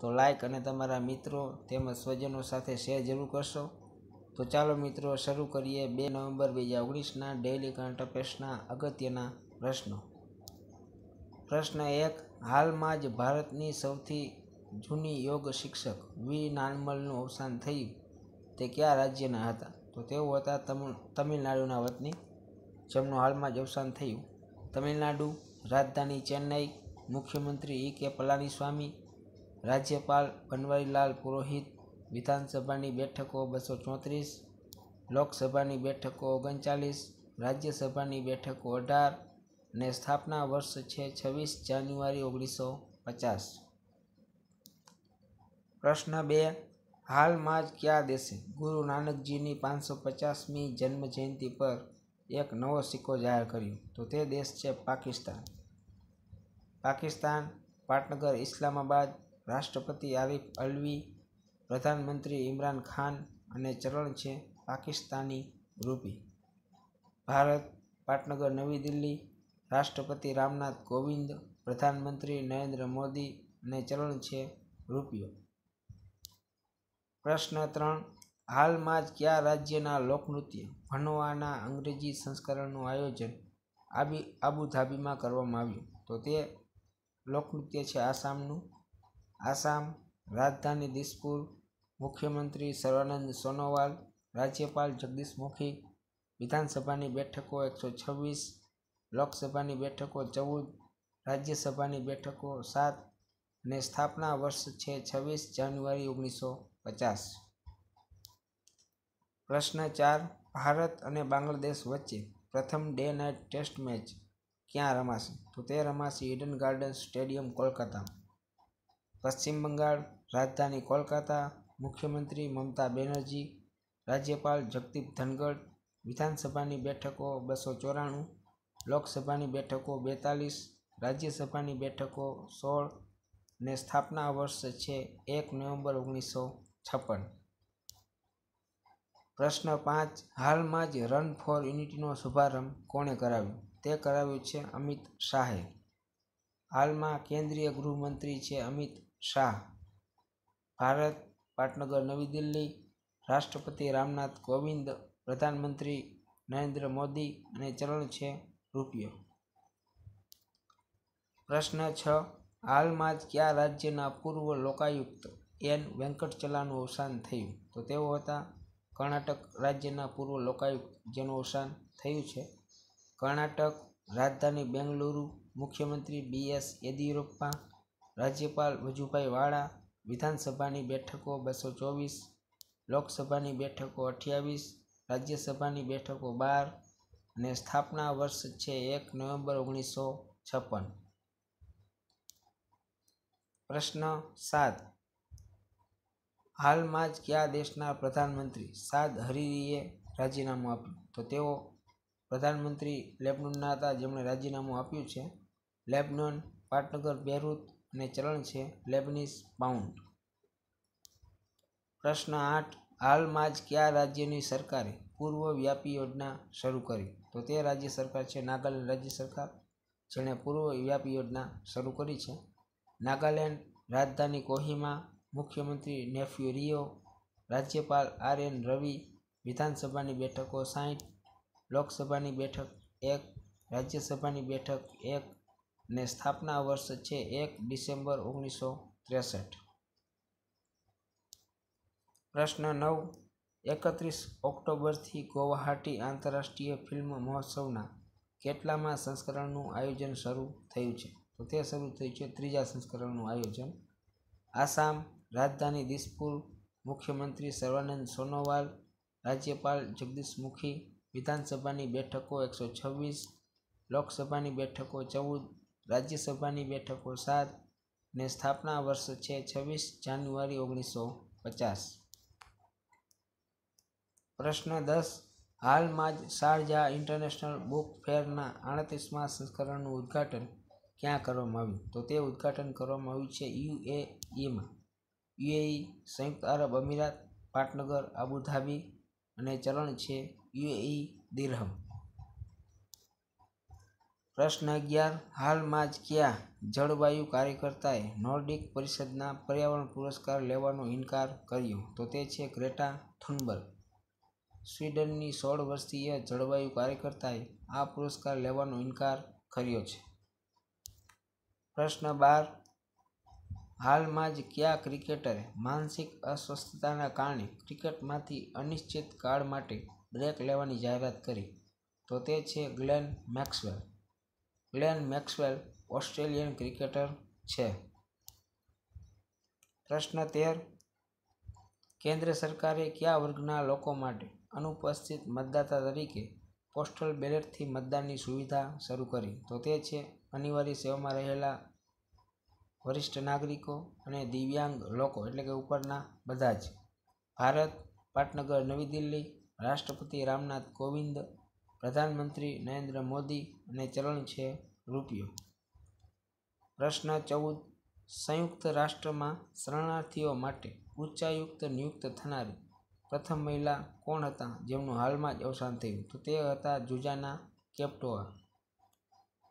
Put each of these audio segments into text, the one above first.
તો લાઇક અને તમારા મિત્રો તેમજ સ્વજનો સાથે શેર જરૂર કરશો તો ચાલો મિત્રો શરૂ કરીએ બે નવેમ્બર બે હજાર ઓગણીસના ડેઇલી કરંટ અફેર્સના અગત્યના પ્રશ્નો પ્રશ્ન એક હાલમાં જ ભારતની સૌથી જૂની યોગ શિક્ષક વી નાનમલનું અવસાન થયું તે કયા રાજ્યના હતા તો તેઓ હતા તમિલનાડુના વતની જેમનું હાલમાં જ અવસાન થયું તમિલનાડુ રાજધાની ચેન્નઈ મુખ્યમંત્રી ઈ કે પલાનીસ્વામી રાજ્યપાલ બનવારીલાલ પુરોહિત વિધાનસભાની બેઠકો બસો ચોત્રીસ લોકસભાની બેઠકો ઓગણચાલીસ રાજ્યસભાની બેઠકો અઢાર ને સ્થાપના વર્ષ છે છવ્વીસ જાન્યુઆરી ઓગણીસો પચાસ પ્રશ્ન બે હાલમાં જ કયા દેશે ગુરુ નાનકજીની પાંચસો પચાસમી જન્મજયંતિ પર એક નવો સિક્કો જાહેર કર્યો તો તે દેશ છે પાકિસ્તાન પાકિસ્તાન પાટનગર ઇસ્લામાબાદ રાષ્ટ્રપતિ આરિફ અલ્વી પ્રધાનમંત્રી ઇમરાન ખાન અને ચરણ છે પાકિસ્તાની રૂપી ભારત પાટનગર નવી દિલ્હી રાષ્ટ્રપતિ રામનાથ કોવિંદ પ્રધાનમંત્રી નરેન્દ્ર મોદી અને ચરણ છે રૂપિયો પ્રશ્ન ત્રણ હાલમાં જ કયા રાજ્યના લોકનૃત્ય ભનવાના અંગ્રેજી સંસ્કરણનું આયોજન આબી આબુધાબીમાં કરવામાં આવ્યું તો તે લોકનૃત્ય છે આસામનું આસામ રાજધાની દિસપુર મુખ્યમંત્રી સર્વાનંદ સોનોવાલ રાજ્યપાલ જગદીશ મુખી વિધાનસભાની બેઠકો એકસો છવ્વીસ લોકસભાની બેઠકો ચૌદ રાજ્યસભાની બેઠકો સાત અને સ્થાપના વર્ષ છે છવ્વીસ જાન્યુઆરી ઓગણીસો પચાસ પ્રશ્ન ચાર ભારત અને બાંગ્લાદેશ વચ્ચે પ્રથમ ડે નાઇટ ટેસ્ટ મેચ ક્યાં રમાશે તો તે રમાશે હિડન ગાર્ડન સ્ટેડિયમ કોલકાતા પશ્ચિમ બંગાળ રાજધાની કોલકાતા મુખ્યમંત્રી મમતા બેનર્જી રાજ્યપાલ જગદીપ ધનગઢ વિધાનસભાની બેઠકો બસો ચોરાણું લોકસભાની બેઠકો બેતાલીસ રાજ્યસભાની બેઠકો સોળ ને સ્થાપના વર્ષ છે એક નવેમ્બર ઓગણીસો છપ્પન પ્રશ્ન પાંચ હાલમાં જ રન ફોર યુનિટીનો શુભારંભ કોણે કરાવ્યો તે કરાવ્યું છે અમિત શાહે હાલમાં કેન્દ્રીય ગૃહમંત્રી છે અમિત શાહ ભારત પાટનગર નવી દિલ્હી રાષ્ટ્રપતિ રામનાથ કોવિંદ પ્રધાનમંત્રી નરેન્દ્ર મોદી અને ચલણ છે રૂપિયો પ્રશ્ન છ હાલમાં જ કયા રાજ્યના પૂર્વ લોકાયુક્ત એન વેંકટચલાનું અવસાન થયું તો તેઓ હતા કર્ણાટક રાજ્યના પૂર્વ લોકાયુક્ત જેનું અવસાન થયું છે કર્ણાટક રાજધાની બેંગલુરુ મુખ્યમંત્રી બી એસ યેદિયુરપ્પા રાજ્યપાલ વજુભાઈ વાળા વિધાનસભાની બેઠકો બસો ચોવીસ લોકસભાની બેઠકો અઠ્યાવીસ રાજ્યસભાની બેઠકો બાર અને સ્થાપના વર્ષ છે એક નવેમ્બર ઓગણીસો છપ્પન પ્રશ્ન સાત હાલમાં જ કયા દેશના પ્રધાનમંત્રી સાદ હરીરીએ રાજીનામું આપ્યું તો તેઓ પ્રધાનમંત્રી લેબનોનના હતા જેમણે રાજીનામું આપ્યું છે લેબનોન પાટનગર બેરૂત અને ચલણ છે લેબનીઝ પાઉન્ડ પ્રશ્ન આઠ હાલમાં જ કયા રાજ્યની સરકારે પૂર્વ વ્યાપી યોજના શરૂ કરી તો તે રાજ્ય સરકાર છે નાગાલેન્ડ રાજ્ય સરકાર જેણે પૂર્વવ્યાપી યોજના શરૂ કરી છે નાગાલેન્ડ રાજધાની કોહિમા મુખ્યમંત્રી નેફ્યુ રિયો રાજ્યપાલ આર એન રવિ વિધાનસભાની બેઠકો સાહીઠ લોકસભાની બેઠક એક રાજ્યસભાની બેઠક એક ને સ્થાપના વર્ષ છે એક ડિસેમ્બર ઓગણીસો ત્રેસઠ પ્રશ્ન નવ એકત્રીસ ઓક્ટોબરથી ગુવાહાટી આંતરરાષ્ટ્રીય ફિલ્મ મહોત્સવના કેટલામાં સંસ્કરણનું આયોજન શરૂ થયું છે તો તે શરૂ થયું છે ત્રીજા સંસ્કરણનું આયોજન આસામ રાજધાની દિસપુર મુખ્યમંત્રી સર્વાનંદ સોનોવાલ રાજ્યપાલ જગદીશ મુખી વિધાનસભાની બેઠકો એકસો છવ્વીસ લોકસભાની બેઠકો ચૌદ રાજ્યસભાની બેઠકો સાત ને સ્થાપના વર્ષ છે છવ્વીસ જાન્યુઆરી ઓગણીસો પચાસ પ્રશ્ન દસ હાલમાં જ શારજા ઇન્ટરનેશનલ બુક ફેરના આડત્રીસમાં સંસ્કરણનું ઉદ્ઘાટન ક્યાં કરવામાં આવ્યું તો તે ઉદ્ઘાટન કરવામાં આવ્યું છે યુ એ યુએઈમાં યુએઈ સંયુક્ત અરબ અમીરાત પાટનગર અબુધાબી અને ચલણ છે યુ યુએઈ દિરહમ પ્રશ્ન અગિયાર હાલમાં જ ક્યાં જળવાયુ કાર્યકર્તાએ નોર્ડિક પરિષદના પર્યાવરણ પુરસ્કાર લેવાનો ઇનકાર કર્યો તો તે છે ગ્રેટા થુનબર્ગ સ્વીડનની સોળ વર્ષીય જળવાયુ કાર્યકર્તાએ આ પુરસ્કાર લેવાનો ઇનકાર કર્યો છે પ્રશ્ન બાર હાલમાં જ કયા ક્રિકેટરે માનસિક અસ્વસ્થતાના કારણે ક્રિકેટમાંથી અનિશ્ચિત કાળ માટે બ્રેક લેવાની જાહેરાત કરી તો તે છે Glenn Maxwell Glenn Maxwell Australian cricketer છે પ્રશ્ન તેર કેન્દ્ર સરકારે કયા વર્ગના લોકો માટે અનુપસ્થિત મતદાતા તરીકે પોસ્ટલ બેલેટથી મતદાનની સુવિધા શરૂ કરી તો તે છે અનિવાર્ય સેવામાં રહેલા વરિષ્ઠ નાગરિકો અને દિવ્યાંગ લોકો એટલે કે ઉપરના બધા જ ભારત પાટનગર નવી દિલ્હી રાષ્ટ્રપતિ રામનાથ કોવિંદ પ્રધાનમંત્રી નરેન્દ્ર મોદી અને ચલણ છે રૂપિયો પ્રશ્ન ચૌદ સંયુક્ત રાષ્ટ્રમાં શરણાર્થીઓ માટે ઉચ્ચાયુક્ત નિયુક્ત થનારી પ્રથમ મહિલા કોણ હતા જેમનું હાલમાં જ અવસાન થયું તો તે હતા જુજાના કેપ્ટોવા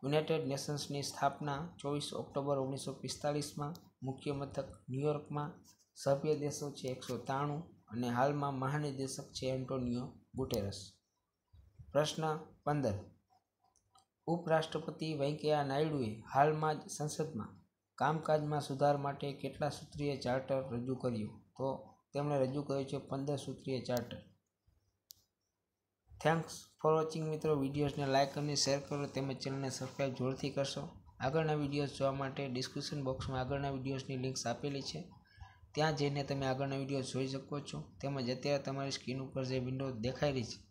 યુનાઇટેડ નેશન્સની સ્થાપના ચોવીસ ઓક્ટોબર ઓગણીસો પિસ્તાળીસમાં મુખ્ય મથક ન્યુયોર્કમાં સભ્ય દેશો છે એકસો ત્રાણું અને હાલમાં મહાનિદેશક છે એન્ટોનિયો ગુટેરસ પ્રશ્ન પંદર ઉપરાષ્ટ્રપતિ વેંકૈયા નાયડુએ હાલમાં જ સંસદમાં કામકાજમાં સુધાર માટે કેટલા સૂત્રીય ચાર્ટર રજૂ કર્યું તો તેમણે રજૂ કર્યું છે પંદર સૂત્રીય ચાર્ટર થેન્ક્સ ફોર વોચિંગ મિત્રો વિડીયોઝને લાઇક અને શેર કરો તેમજ ચેનલને સબસ્ક્રાઈબ જોરથી કરશો આગળના વિડીયોઝ જોવા માટે ડિસ્ક્રિપ્શન બોક્સમાં આગળના વિડીયોઝની લિંક્સ આપેલી છે ત્યાં જઈને તમે આગળના વિડીયો જોઈ શકો છો તેમજ અત્યારે તમારી સ્ક્રીન ઉપર જે વિન્ડો દેખાઈ રહી છે